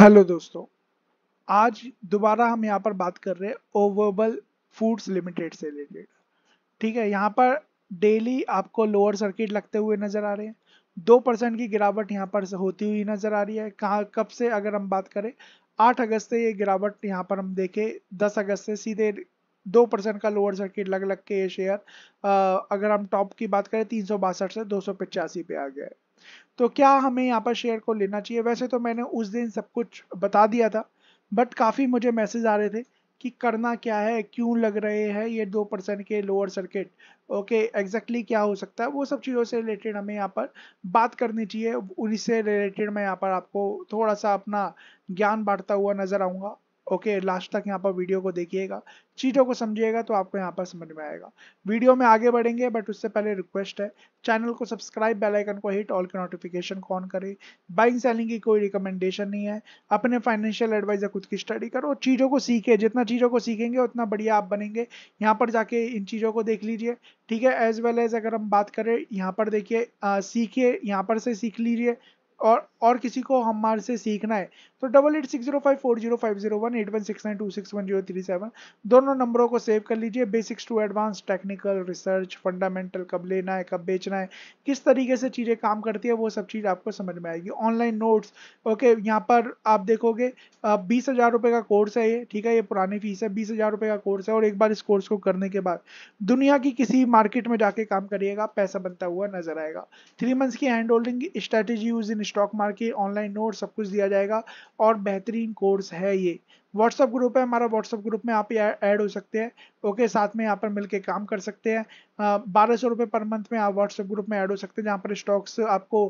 hello दोस्तों आज दोबारा हम यहाँ पर बात कर रहे हैं ओवरबल फूड्स लिमिटेड से रिलेटेड ठीक है यहाँ पर डेली आपको लोअर सर्किट लगते हुए नजर आ रहे हैं दो परसेंट की गिरावट यहाँ पर होती हुई नजर आ रही है कहाँ कब से अगर हम बात करें आठ अगस्त से ये गिरावट यहाँ पर हम देखें दस अगस्त से सीधे दो परसेंट का लोअर सर्किट लग लग के ये शेयर अगर हम टॉप की बात करें तीन से दो पे आ गया है तो क्या हमें यहाँ पर शेयर को लेना चाहिए वैसे तो मैंने उस दिन सब कुछ बता दिया था बट काफ़ी मुझे मैसेज आ रहे थे कि करना क्या है क्यों लग रहे हैं ये दो परसेंट के लोअर सर्किट ओके एग्जैक्टली क्या हो सकता है वो सब चीज़ों से रिलेटेड हमें यहाँ पर बात करनी चाहिए उन्हीं से रिलेटेड मैं यहाँ पर आपको थोड़ा सा अपना ज्ञान बांटता हुआ नज़र आऊँगा ओके लास्ट तक यहाँ पर वीडियो को देखिएगा चीज़ों को समझिएगा तो आपको यहाँ पर समझ में आएगा वीडियो में आगे बढ़ेंगे बट उससे पहले रिक्वेस्ट है चैनल को सब्सक्राइब बेल आइकन को हिट ऑल के नोटिफिकेशन को ऑन करें बाइंग सेलिंग की कोई रिकमेंडेशन नहीं है अपने फाइनेंशियल एडवाइजर खुद की स्टडी करो चीज़ों को सीखे जितना चीज़ों को सीखेंगे उतना बढ़िया आप बनेंगे यहाँ पर जाके इन चीज़ों को देख लीजिए ठीक है एज वेल एज अगर हम बात करें यहाँ पर देखिए सीखिए यहाँ पर से सीख लीजिए और और किसी को हमारे से सीखना है तो double eight six zero five four zero five zero one eight one six nine two six one zero three seven दोनों नंबरों को सेव कर लीजिए basics to advance technical research fundamental कब लेना है कब बेचना है किस तरीके से चीज़ें काम करती है वो सब चीज़ आपको समझ में आएगी ऑनलाइन नोट्स ओके यहाँ पर आप देखोगे बीस हज़ार रुपये का कोर्स है ये ठीक है ये पुरानी फीस है बीस हज़ार रुपये का कोर्स है और एक बार इस कोर्स को करने के बाद दुनिया की किसी मार्केट में जाके काम करिएगा पैसा बनता हुआ नजर आएगा थ्री मंथ्स की hand holding strategy use in stock market online note सब कुछ दिया जाएगा और बेहतरीन कोर्स है ये व्हाट्सअप ग्रुप है हमारा व्हाट्सअप ग्रुप में आप ऐड हो सकते हैं ओके साथ में यहाँ पर मिलके काम कर सकते हैं बारह सौ रुपये पर मंथ में आप व्हाट्सअप ग्रुप में ऐड हो सकते हैं जहाँ पर स्टॉक्स आपको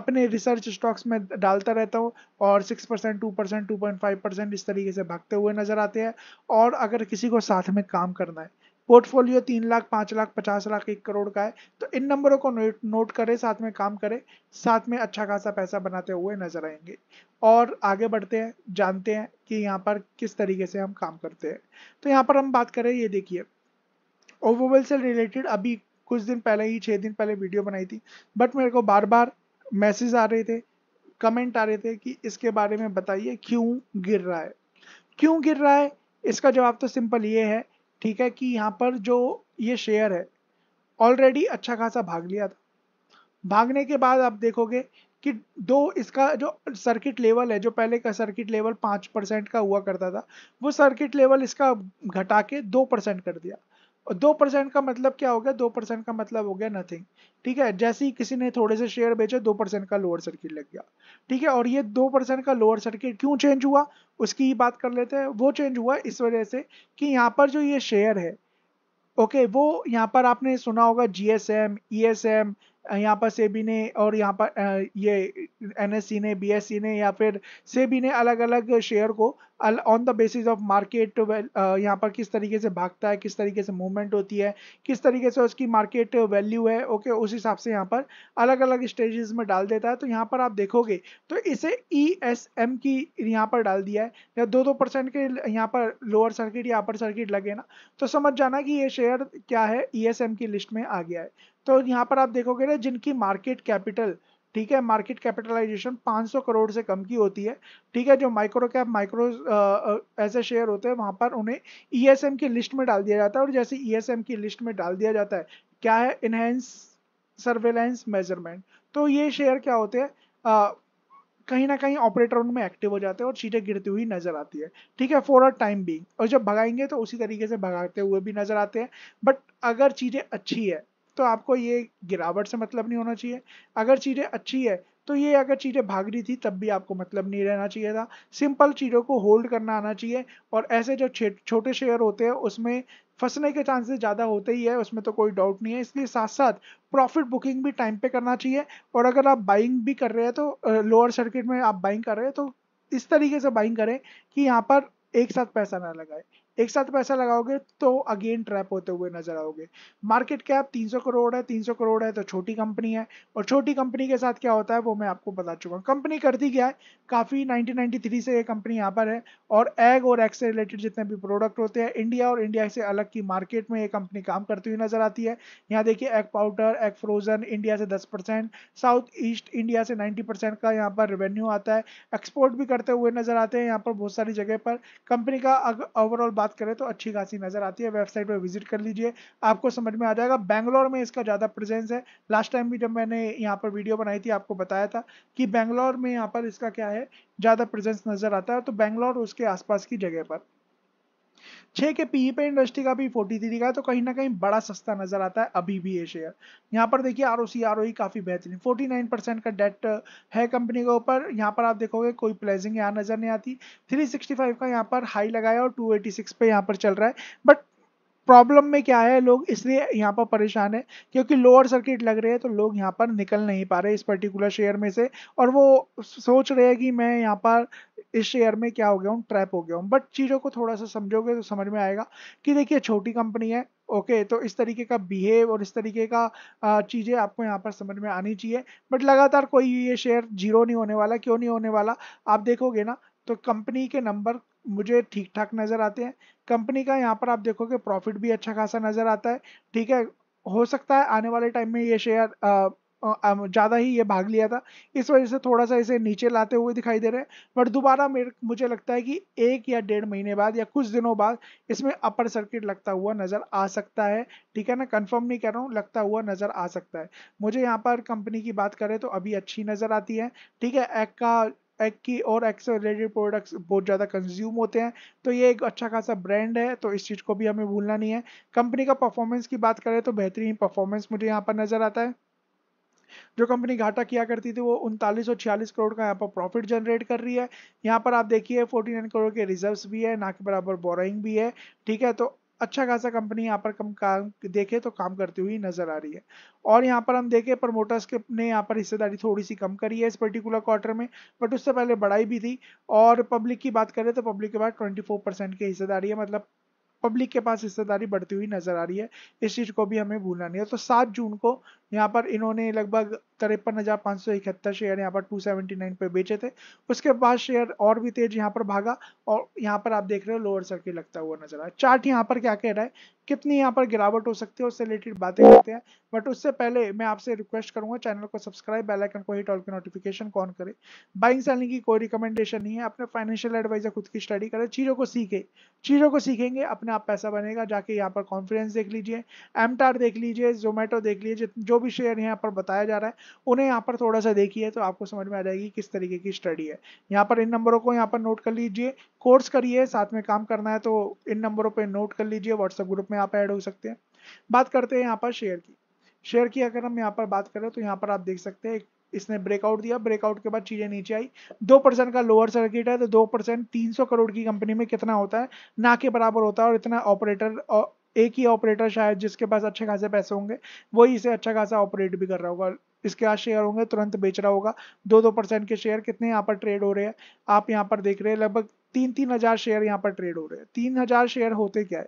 अपने रिसर्च स्टॉक्स में डालता रहता हूँ और six percent two percent two point five percent इस तरीके से भागते हुए नजर आते हैं और अगर किसी को साथ में काम करना है पोर्टफोलियो तीन लाख पांच लाख पचास लाख एक करोड़ का है तो इन नंबरों को नोट नोट करें साथ में काम करें साथ में अच्छा खासा पैसा बनाते हुए नजर आएंगे और आगे बढ़ते हैं जानते हैं कि यहाँ पर किस तरीके से हम काम करते हैं तो यहाँ पर हम बात करें ये देखिए ओवोवेल से रिलेटेड अभी कुछ दिन पहले ही छः दिन पहले वीडियो बनाई थी बट मेरे को बार बार मैसेज आ रहे थे कमेंट आ रहे थे कि इसके बारे में बताइए क्यों गिर रहा है क्यों गिर रहा है इसका जवाब तो सिंपल ये है ठीक है कि यहाँ पर जो ये शेयर है ऑलरेडी अच्छा खासा भाग लिया था भागने के बाद आप देखोगे कि दो इसका जो सर्किट लेवल है जो पहले का सर्किट लेवल पाँच परसेंट का हुआ करता था वो सर्किट लेवल इसका घटा के दो परसेंट कर दिया दो परसेंट का मतलब क्या हो गया दो परसेंट का मतलब हो गया नथिंग ठीक है जैसे ही किसी ने थोड़े से शेयर बेचे दो परसेंट का लोअर सर्किट लग गया ठीक है और ये दो परसेंट का लोअर सर्किट क्यों चेंज हुआ उसकी ही बात कर लेते हैं वो चेंज हुआ इस वजह से कि यहाँ पर जो ये शेयर है ओके वो यहाँ पर आपने सुना होगा G S M E S M यहाँ पर सेबी ने और यहाँ पर ये सी ने सी ने या फिर सेबी ने अलग अलग शेयर को on the basis of market यहाँ पर किस तरीके से भागता है किस तरीके से मूवमेंट होती है किस तरीके से उसकी मार्केट वैल्यू है ओके okay, उस हिसाब से यहाँ पर अलग अलग स्टेजेस में डाल देता है तो यहाँ पर आप देखोगे तो इसे ई एस एम की यहाँ पर डाल दिया है या दो दो परसेंट के यहाँ पर लोअर सर्किट या अपर सर्किट लगे ना तो समझ जाना कि ये शेयर क्या है ई एस एम की लिस्ट में आ गया है तो यहाँ पर आप देखोगे ना जिनकी मार्केट कैपिटल ठीक है मार्केट कैपिटलाइजेशन 500 करोड़ से कम की होती है ठीक है जो माइक्रो कैप माइक्रो ऐसे शेयर होते हैं वहां पर उन्हें ईएसएम e की लिस्ट में डाल दिया जाता है और जैसे ईएसएम e की लिस्ट में डाल दिया जाता है क्या है इनहेंस सर्वेलेंस मेजरमेंट तो ये शेयर क्या होते हैं कहीं ना कहीं ऑपरेटर उनमें एक्टिव हो जाते हैं और चीज़ें गिरती हुई नजर आती है ठीक है फॉर अ टाइम बीइंग और जब भगाएंगे तो उसी तरीके से भगाते हुए भी नजर आते हैं बट अगर चीज़ें अच्छी है तो आपको ये गिरावट से मतलब नहीं होना चाहिए अगर चीज़ें अच्छी है तो ये अगर चीज़ें भाग रही थी तब भी आपको मतलब नहीं रहना चाहिए था सिंपल चीज़ों को होल्ड करना आना चाहिए और ऐसे जो छोटे शेयर होते हैं उसमें फंसने के चांसेस ज़्यादा होते ही है उसमें तो कोई डाउट नहीं है इसलिए साथ साथ प्रॉफिट बुकिंग भी टाइम पे करना चाहिए और अगर आप बाइंग भी कर रहे हैं तो लोअर सर्किट में आप बाइंग कर रहे हैं तो इस तरीके से बाइंग करें कि यहाँ पर एक साथ पैसा ना लगाए एक साथ पैसा लगाओगे तो अगेन ट्रैप होते हुए नजर आओगे मार्केट कैप 300 करोड़ है 300 करोड़ है तो छोटी कंपनी है और छोटी कंपनी के साथ क्या होता है वो मैं आपको बता चुका हूँ कंपनी कर दी क्या है काफ़ी 1993 से ये कंपनी यहाँ पर है और एग और एग से रिलेटेड जितने भी प्रोडक्ट होते हैं इंडिया और इंडिया से अलग की मार्केट में ये कंपनी काम करती हुई नजर आती है यहाँ देखिए egg powder egg frozen India से दस साउथ ईस्ट इंडिया से नाइन्टी का यहाँ पर रेवेन्यू आता है एक्सपोर्ट भी करते हुए नजर आते हैं यहाँ पर बहुत सारी जगह पर कंपनी का ओवरऑल बात करें तो अच्छी खासी नज़र आती है वेबसाइट पर विजिट कर लीजिए आपको समझ में आ जाएगा बैंगलोर में इसका ज़्यादा प्रेजेंस है लास्ट टाइम भी जब मैंने यहाँ पर वीडियो बनाई थी आपको बताया था कि बैंगलोर में यहाँ पर इसका क्या है ज़्यादा प्रेजेंस नज़र आता है तो बैंगलोर उसके आसपास की जगह पर छे के पीई e पे इंडस्ट्री का भी फोर्टी थ्री का है तो कहीं ना कहीं बड़ा सस्ता नजर आता है अभी भी ये शेयर यहाँ पर देखिए R O C R O e काफ़ी बेहतरीन फोर्टी नाइन परसेंट का डेट है कंपनी के ऊपर यहाँ पर आप देखोगे कोई प्लेजिंग यहाँ नजर नहीं आती थ्री सिक्सटी फाइव का यहाँ पर हाई लगाया और टू एटी सिक्स पे यहाँ पर चल रहा है बट प्रॉब्लम में क्या है लोग इसलिए यहाँ पर परेशान है क्योंकि लोअर सर्किट लग रहे हैं तो लोग यहाँ पर निकल नहीं पा रहे इस पर्टिकुलर शेयर में से और वो सोच रहे हैं कि मैं यहाँ पर इस शेयर में क्या हो गया हूँ ट्रैप हो गया हूँ बट चीज़ों को थोड़ा सा समझोगे तो समझ में आएगा कि देखिए छोटी कंपनी है ओके तो इस तरीके का बिहेव और इस तरीके का चीज़ें आपको यहाँ पर समझ में आनी चाहिए बट लगातार कोई ये शेयर जीरो नहीं होने वाला क्यों नहीं होने वाला आप देखोगे ना तो कंपनी के नंबर मुझे ठीक ठाक नज़र आते हैं कंपनी का यहाँ पर आप देखोगे प्रॉफिट भी अच्छा खासा नज़र आता है ठीक है हो सकता है आने वाले टाइम में ये शेयर ज़्यादा ही ये भाग लिया था इस वजह से थोड़ा सा इसे नीचे लाते हुए दिखाई दे रहे हैं बट दोबारा मेरे मुझे लगता है कि एक या डेढ़ महीने बाद या कुछ दिनों बाद इसमें अपर सर्किट लगता हुआ नज़र आ सकता है ठीक है ना कंफर्म नहीं कर रहा हूँ लगता हुआ नज़र आ सकता है मुझे यहाँ पर कंपनी की बात करें तो अभी अच्छी नज़र आती है ठीक है एक का एग की और एग रिलेटेड प्रोडक्ट्स बहुत ज़्यादा कंज्यूम होते हैं तो ये एक अच्छा खासा ब्रांड है तो इस चीज़ को भी हमें भूलना नहीं है कंपनी का परफॉर्मेंस की बात करें तो बेहतरीन परफॉर्मेंस मुझे यहाँ पर नज़र आता है जो कंपनी घाटा किया करती थी वो उनतालीस और छियालीस करोड़ का यहाँ पर प्रॉफिट जनरेट कर रही है यहाँ पर आप देखिए फोर्टी नाइन करोड़ के रिजर्व्स भी है ना के बराबर बोराइंग भी है ठीक है तो अच्छा खासा कंपनी यहाँ पर कम काम देखे तो काम करती हुई नजर आ रही है और यहाँ पर हम देखें प्रमोटर्स के ने यहाँ पर हिस्सेदारी थोड़ी सी कम करी है इस पर्टिकुलर क्वार्टर में बट उससे पहले बढ़ाई भी थी और पब्लिक की बात करें तो पब्लिक के पास ट्वेंटी परसेंट की हिस्सेदारी है मतलब पब्लिक के पास हिस्सेदारी बढ़ती हुई नजर आ रही है इस चीज को भी हमें भूलना नहीं है तो सात जून को यहाँ पर इन्होंने लगभग तिरपन हज़ार पाँच सौ इकहत्तर शेयर यहाँ पर 279 पे बेचे थे उसके बाद शेयर और भी तेज यहाँ पर भागा और यहाँ पर आप देख रहे हो लोअर सर्किल लगता हुआ नजर आया चार्ट यहाँ पर क्या कह रहा है कितनी यहाँ पर गिरावट हो सकती है उससे रिलेटेड बातें करते हैं बट उससे पहले मैं आपसे रिक्वेस्ट करूंगा चैनल को सब्सक्राइब बेलाइकन को हिट ऑल की नोटिफिकेशन कॉन करें बाइंग सेलिंग की कोई रिकमेंडेशन नहीं है अपने फाइनेंशियल एडवाइजर खुद की स्टडी करें चीज़ों को सीखे चीज़ों को सीखेंगे अपने आप पैसा बनेगा जाके यहाँ पर कॉन्फिडेंस देख लीजिए एमटार देख लीजिए जोमेटो देख लीजिए जो जो भी शेयर यहाँ पर बताया जा रहा है उन्हें यहाँ पर थोड़ा सा देखिए तो आपको समझ में आ जाएगी किस तरीके की स्टडी है यहाँ पर इन नंबरों को यहाँ पर नोट कर लीजिए कोर्स करिए साथ में काम करना है तो इन नंबरों पर नोट कर लीजिए व्हाट्सएप ग्रुप में आप ऐड हो सकते हैं बात करते हैं यहाँ पर शेयर की शेयर की अगर हम यहाँ पर बात करें तो यहाँ पर आप देख सकते हैं इसने ब्रेकआउट दिया ब्रेकआउट के बाद चीजें नीचे आई दो परसेंट का लोअर सर्किट है तो दो परसेंट तीन सौ करोड़ की कंपनी में कितना होता है ना के बराबर होता है और इतना ऑपरेटर एक ही ऑपरेटर शायद जिसके पास अच्छे खासे पैसे होंगे वही इसे अच्छा खासा ऑपरेट भी कर रहा होगा इसके आज शेयर होंगे तुरंत बेच रहा होगा दो दो परसेंट के शेयर कितने यहाँ पर ट्रेड हो रहे हैं आप यहाँ पर देख रहे हैं लगभग तीन तीन हज़ार शेयर यहाँ पर ट्रेड हो रहे हैं तीन हज़ार शेयर होते क्या है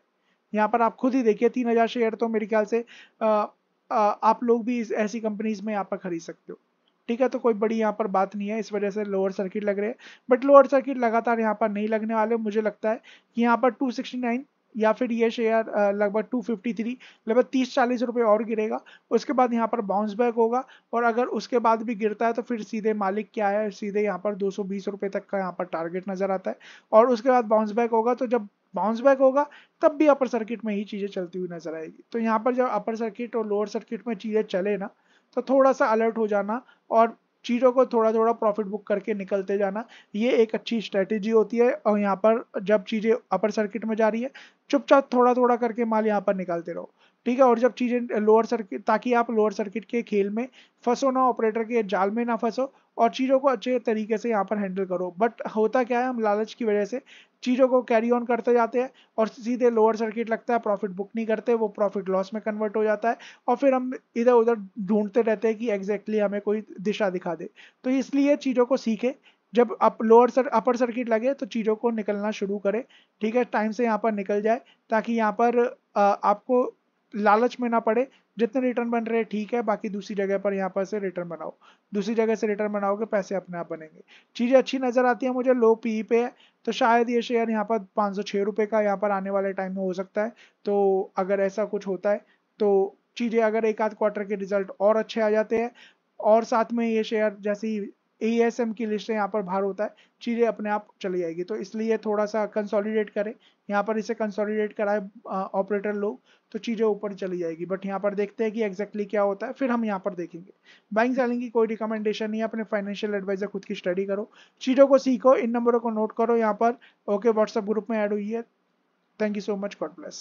यहाँ पर आप खुद ही देखिए तीन हज़ार शेयर तो मेरे ख्याल से आ, आ, आप लोग भी इस ऐसी कंपनीज में यहाँ पर खरीद सकते हो ठीक है तो कोई बड़ी यहाँ पर बात नहीं है इस वजह से लोअर सर्किट लग रहे हैं बट लोअर सर्किट लगातार यहाँ पर नहीं लगने वाले मुझे लगता है कि यहाँ पर टू सिक्सटी नाइन या फिर ये शेयर लगभग 253 लगभग 30-40 रुपए और गिरेगा उसके बाद यहाँ पर बाउंस बैक होगा और अगर उसके बाद भी गिरता है तो फिर सीधे मालिक क्या है सीधे यहाँ पर 220 रुपए तक का यहाँ पर टारगेट नज़र आता है और उसके बाद बाउंस बैक होगा तो जब बाउंस बैक होगा तब भी अपर सर्किट में ही चीज़ें चलती हुई नजर आएगी तो यहाँ पर जब अपर सर्किट और लोअर सर्किट में चीज़ें चले ना तो थोड़ा सा अलर्ट हो जाना और चीज़ों को थोड़ा थोड़ा प्रॉफिट बुक करके निकलते जाना ये एक अच्छी स्ट्रैटेजी होती है और यहाँ पर जब चीज़ें अपर सर्किट में जा रही है चुपचाप थोड़ा थोड़ा करके माल यहाँ पर निकालते रहो ठीक है और जब चीज़ें लोअर सर्किट ताकि आप लोअर सर्किट के खेल में फंसो ना ऑपरेटर के जाल में ना फंसो और चीज़ों को अच्छे तरीके से यहाँ पर हैंडल करो बट होता क्या है हम लालच की वजह से चीज़ों को कैरी ऑन करते जाते हैं और सीधे लोअर सर्किट लगता है प्रॉफिट बुक नहीं करते वो प्रॉफिट लॉस में कन्वर्ट हो जाता है और फिर हम इधर उधर ढूंढते रहते हैं कि एग्जैक्टली exactly हमें कोई दिशा दिखा दे तो इसलिए चीज़ों को सीखे जब अप लोअर सर अपर सर्किट लगे तो चीज़ों को निकलना शुरू करें ठीक है टाइम से यहाँ पर निकल जाए ताकि यहाँ पर आ, आपको लालच में ना पड़े जितने रिटर्न बन रहे ठीक है बाकी दूसरी जगह पर यहाँ पर से रिटर्न बनाओ दूसरी जगह से रिटर्न बनाओगे पैसे अपने आप बनेंगे चीज़ें अच्छी नज़र आती है मुझे लो पी पे है तो शायद ये शेयर यहाँ पर पाँच सौ छः रुपये का यहाँ पर आने वाले टाइम में हो सकता है तो अगर ऐसा कुछ होता है तो चीज़ें अगर एक आध क्वार्टर के रिजल्ट और अच्छे आ जाते हैं और साथ में ये शेयर जैसे ही एम की लिस्ट यहाँ पर बाहर होता है चीज़ें अपने आप चली जाएगी तो इसलिए थोड़ा सा कंसोलिडेट करें यहाँ पर इसे कंसोलिडेट कराए ऑपरेटर लोग तो चीज़ें ऊपर चली जाएगी बट यहाँ पर देखते हैं कि एक्जैक्टली exactly क्या होता है फिर हम यहाँ पर देखेंगे बैंक सेलिंग की कोई रिकमेंडेशन नहीं है अपने फाइनेंशियल एडवाइजर खुद की स्टडी करो चीज़ों को सीखो इन नंबरों को नोट करो यहाँ पर ओके व्हाट्सअप ग्रुप में ऐड हुई है thank you so much God bless